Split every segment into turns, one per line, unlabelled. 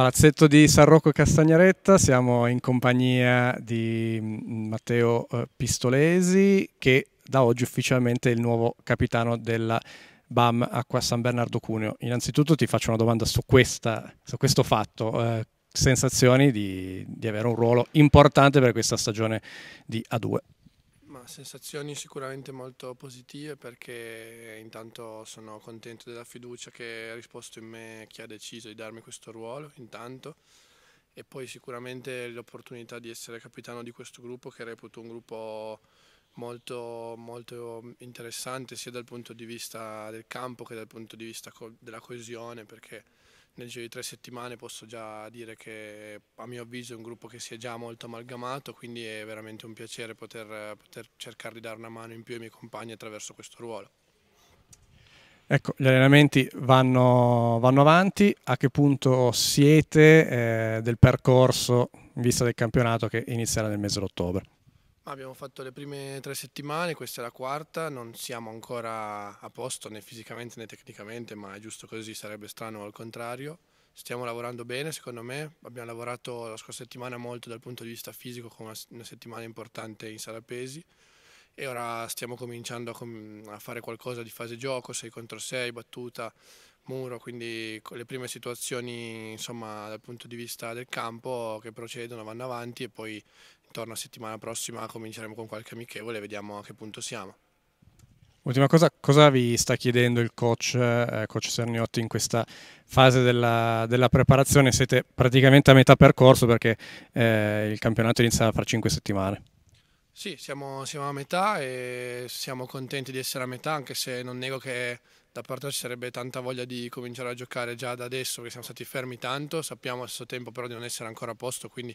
Palazzetto di San Rocco e Castagnaretta, siamo in compagnia di mm, Matteo eh, Pistolesi che da oggi ufficialmente è il nuovo capitano della BAM Acqua San Bernardo Cuneo. Innanzitutto ti faccio una domanda su, questa, su questo fatto, eh, sensazioni di, di avere un ruolo importante per questa stagione di A2.
Ma sensazioni sicuramente molto positive perché intanto sono contento della fiducia che ha risposto in me chi ha deciso di darmi questo ruolo intanto e poi sicuramente l'opportunità di essere capitano di questo gruppo che reputo un gruppo molto, molto interessante sia dal punto di vista del campo che dal punto di vista della coesione perché nel giro di tre settimane posso già dire che a mio avviso è un gruppo che si è già molto amalgamato, quindi è veramente un piacere poter, poter cercare di dare una mano in più ai miei compagni attraverso questo ruolo.
Ecco, gli allenamenti vanno, vanno, avanti, a che punto siete eh, del percorso in vista del campionato che inizierà nel mese d'ottobre?
Abbiamo fatto le prime tre settimane, questa è la quarta, non siamo ancora a posto né fisicamente né tecnicamente, ma è giusto così, sarebbe strano al contrario. Stiamo lavorando bene secondo me, abbiamo lavorato la scorsa settimana molto dal punto di vista fisico con una settimana importante in sala pesi e ora stiamo cominciando a, fare qualcosa di fase gioco, 6 contro 6, battuta, muro, quindi le prime situazioni insomma, dal punto di vista del campo che procedono vanno avanti e poi intorno a settimana prossima cominceremo con qualche amichevole e vediamo a che punto siamo.
Ultima cosa, cosa vi sta chiedendo il coach, eh, coach Serniotti in questa fase della, della, preparazione? Siete praticamente a metà percorso perché eh, il campionato inizia fra cinque settimane.
Sì, siamo, siamo a metà e siamo contenti di essere a metà anche se non nego che da parte ci sarebbe tanta voglia di cominciare a giocare già da adesso che siamo stati fermi tanto, sappiamo allo stesso tempo però di non essere ancora a posto, quindi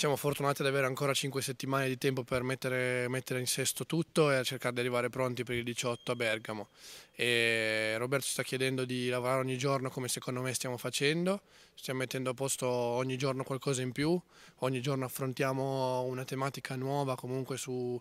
siamo fortunati ad avere ancora 5 settimane di tempo per mettere, mettere in sesto tutto e a cercare di arrivare pronti per il 18 a Bergamo. E Roberto ci sta chiedendo di lavorare ogni giorno come secondo me stiamo facendo, stiamo mettendo a posto ogni giorno qualcosa in più, ogni giorno affrontiamo una tematica nuova comunque su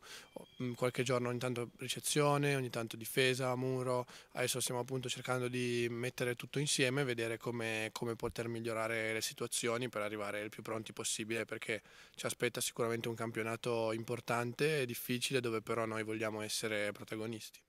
mm, qualche giorno ogni tanto ricezione, ogni tanto difesa, muro, adesso stiamo appunto cercando di mettere tutto insieme e vedere come, come poter migliorare le situazioni per arrivare il più pronti possibile perché ci aspetta sicuramente un campionato importante e difficile dove però noi vogliamo essere protagonisti.